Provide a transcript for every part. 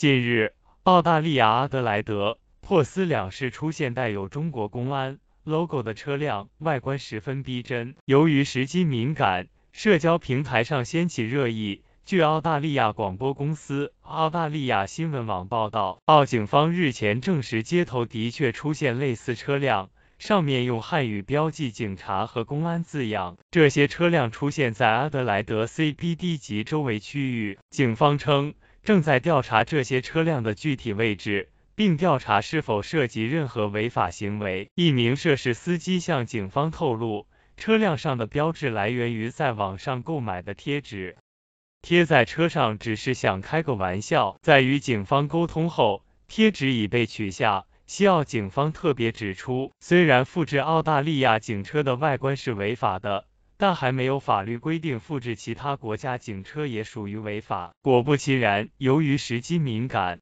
近日，澳大利亚阿德莱德、珀斯两市出现带有中国公安 logo 的车辆，外观十分逼真。由于时机敏感，社交平台上掀起热议。据澳大利亚广播公司、澳大利亚新闻网报道，澳警方日前证实，街头的确出现类似车辆，上面用汉语标记“警察”和“公安”字样。这些车辆出现在阿德莱德 CBD 及周围区域。警方称。正在调查这些车辆的具体位置，并调查是否涉及任何违法行为。一名涉事司机向警方透露，车辆上的标志来源于在网上购买的贴纸，贴在车上只是想开个玩笑。在与警方沟通后，贴纸已被取下。西澳警方特别指出，虽然复制澳大利亚警车的外观是违法的。但还没有法律规定复制其他国家警车也属于违法。果不其然，由于时机敏感，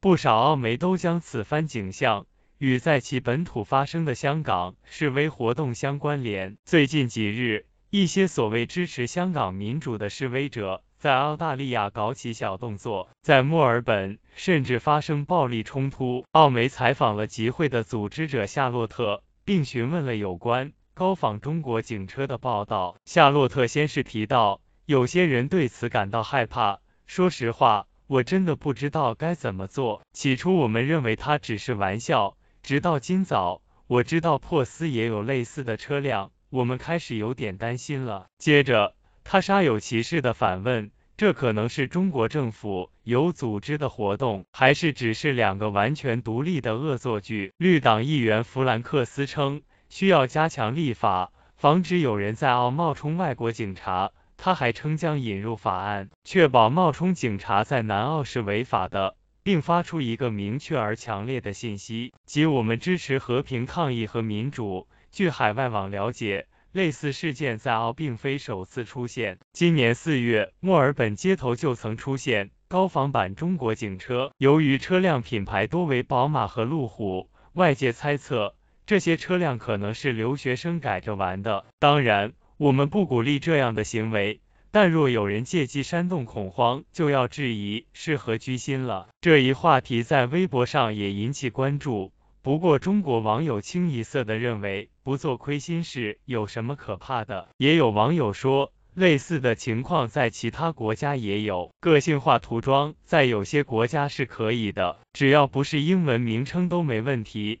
不少澳媒都将此番景象与在其本土发生的香港示威活动相关联。最近几日，一些所谓支持香港民主的示威者在澳大利亚搞起小动作，在墨尔本甚至发生暴力冲突。澳媒采访了集会的组织者夏洛特，并询问了有关。高仿中国警车的报道。夏洛特先是提到，有些人对此感到害怕。说实话，我真的不知道该怎么做。起初我们认为他只是玩笑，直到今早，我知道珀斯也有类似的车辆，我们开始有点担心了。接着，他煞有其事的反问，这可能是中国政府有组织的活动，还是只是两个完全独立的恶作剧？绿党议员弗兰克斯称。需要加强立法，防止有人在澳冒充外国警察。他还称将引入法案，确保冒充警察在南澳是违法的，并发出一个明确而强烈的信息，即我们支持和平抗议和民主。据海外网了解，类似事件在澳并非首次出现。今年四月，墨尔本街头就曾出现高仿版中国警车，由于车辆品牌多为宝马和路虎，外界猜测。这些车辆可能是留学生改着玩的，当然，我们不鼓励这样的行为。但若有人借机煽动恐慌，就要质疑是何居心了。这一话题在微博上也引起关注，不过中国网友清一色的认为，不做亏心事有什么可怕的？也有网友说，类似的情况在其他国家也有，个性化涂装在有些国家是可以的，只要不是英文名称都没问题。